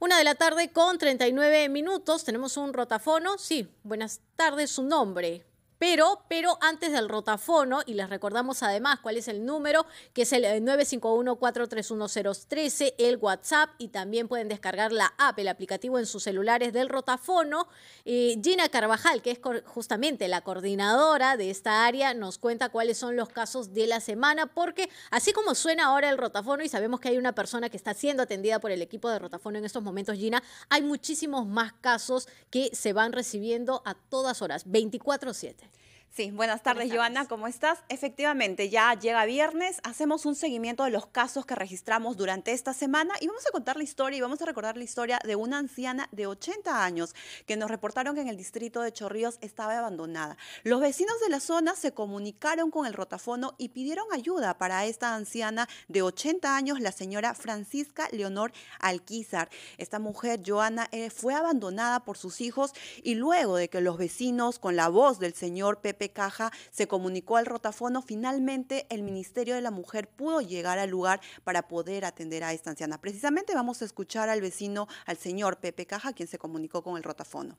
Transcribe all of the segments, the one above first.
Una de la tarde con 39 minutos. Tenemos un rotafono. Sí, buenas tardes, su nombre pero, pero antes del rotafono, y les recordamos además cuál es el número, que es el 951-431013, eh, el WhatsApp, y también pueden descargar la app, el aplicativo en sus celulares del rotafono. Eh, Gina Carvajal, que es justamente la coordinadora de esta área, nos cuenta cuáles son los casos de la semana, porque así como suena ahora el rotafono y sabemos que hay una persona que está siendo atendida por el equipo de rotafono en estos momentos, Gina, hay muchísimos más casos que se van recibiendo a todas horas, 24/7. Sí, buenas tardes, Joana, ¿cómo estás? Efectivamente, ya llega viernes, hacemos un seguimiento de los casos que registramos durante esta semana y vamos a contar la historia y vamos a recordar la historia de una anciana de 80 años que nos reportaron que en el distrito de Chorrillos estaba abandonada. Los vecinos de la zona se comunicaron con el rotafono y pidieron ayuda para esta anciana de 80 años, la señora Francisca Leonor Alquizar. Esta mujer, Joana, eh, fue abandonada por sus hijos y luego de que los vecinos, con la voz del señor Pepe caja, se comunicó al rotafono. Finalmente, el Ministerio de la Mujer pudo llegar al lugar para poder atender a esta anciana. Precisamente vamos a escuchar al vecino, al señor Pepe Caja, quien se comunicó con el rotafono.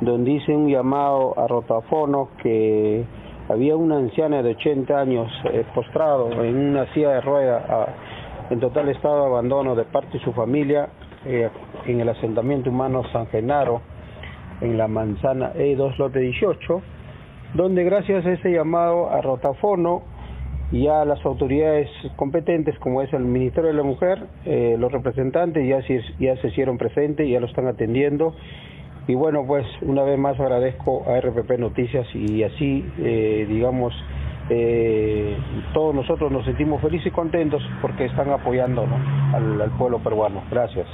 Donde dice un llamado a rotafono que había una anciana de 80 años eh, postrado en una silla de ruedas en total estado de abandono de parte de su familia eh, en el asentamiento humano San Genaro en la manzana E2 lote 18 donde gracias a este llamado a Rotafono y a las autoridades competentes como es el Ministerio de la Mujer, eh, los representantes ya se, hicieron presentes, ya lo están atendiendo. Y bueno, pues una vez más agradezco a RPP Noticias y así, eh, digamos, eh, todos nosotros nos sentimos felices y contentos porque están apoyando al pueblo peruano. Gracias.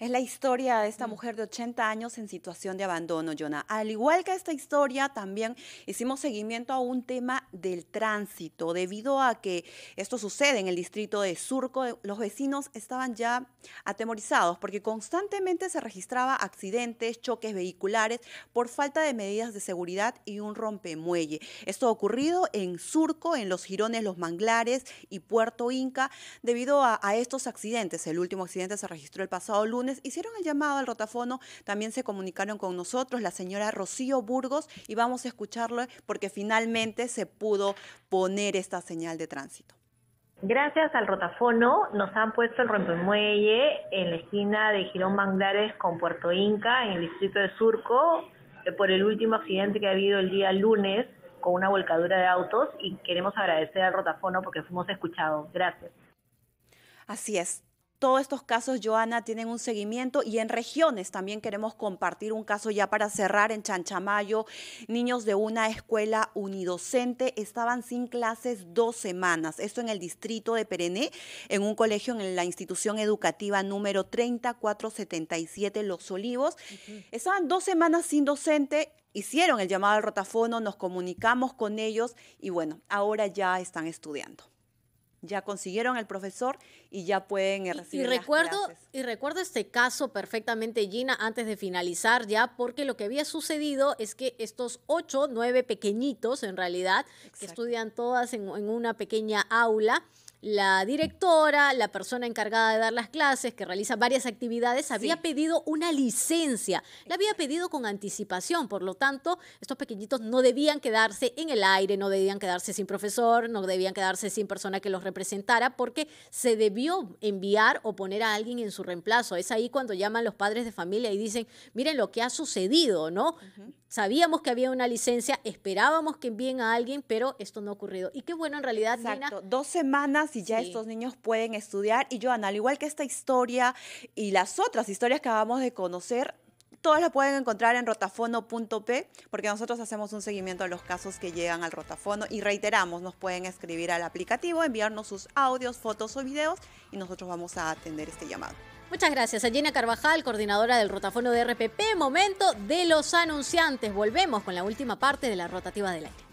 Es la historia de esta mm. mujer de 80 años en situación de abandono, Jonah. Al igual que esta historia, también hicimos seguimiento a un tema del tránsito. Debido a que esto sucede en el distrito de Surco, los vecinos estaban ya atemorizados porque constantemente se registraba accidentes, choques vehiculares por falta de medidas de seguridad y un rompemuelle. Esto ha ocurrido en Surco, en los Girones, los Manglares y Puerto Inca. Debido a, a estos accidentes, el último accidente se registró el pasado lunes hicieron el llamado al rotafono, también se comunicaron con nosotros la señora Rocío Burgos y vamos a escucharlo eh, porque finalmente se pudo poner esta señal de tránsito. Gracias al rotafono nos han puesto el rompemuelle en la esquina de Girón Manglares con Puerto Inca en el distrito de Surco eh, por el último accidente que ha habido el día lunes con una volcadura de autos y queremos agradecer al rotafono porque fuimos escuchados. Gracias. Así es, todos estos casos, Joana, tienen un seguimiento y en regiones también queremos compartir un caso ya para cerrar en Chanchamayo. Niños de una escuela unidocente estaban sin clases dos semanas. Esto en el distrito de Perené, en un colegio en la institución educativa número 3477 Los Olivos. Estaban dos semanas sin docente, hicieron el llamado al rotafono, nos comunicamos con ellos y bueno, ahora ya están estudiando ya consiguieron el profesor y ya pueden recibir y, recuerdo, Y recuerdo este caso perfectamente, Gina, antes de finalizar ya, porque lo que había sucedido es que estos ocho, nueve pequeñitos en realidad, que estudian todas en una pequeña aula, la directora, la persona encargada de dar las clases, que realiza varias actividades, había pedido una licencia. La había pedido con anticipación, por lo tanto, estos pequeñitos no debían quedarse en el aire, no debían quedarse sin profesor, no debían quedarse sin persona que los representara, porque se debió enviar o poner a alguien en su reemplazo. Es ahí cuando llaman los padres de familia y dicen, miren lo que ha sucedido, ¿no? Sabíamos que había una licencia, esperábamos que envíen a alguien, pero esto no ha ocurrido. Y qué bueno, en realidad, Exacto. Dos semanas y ya estos niños pueden estudiar. Y Joana, al igual que esta historia y las otras historias que acabamos de conocer, todas las pueden encontrar en rotafono.p, porque nosotros hacemos un seguimiento a los casos que llegan al rotafono y reiteramos, nos pueden escribir al aplicativo, enviarnos sus audios, fotos o videos y nosotros vamos a atender este llamado. Muchas gracias a Carvajal, coordinadora del rotafono de RPP. Momento de los anunciantes. Volvemos con la última parte de la rotativa del aire.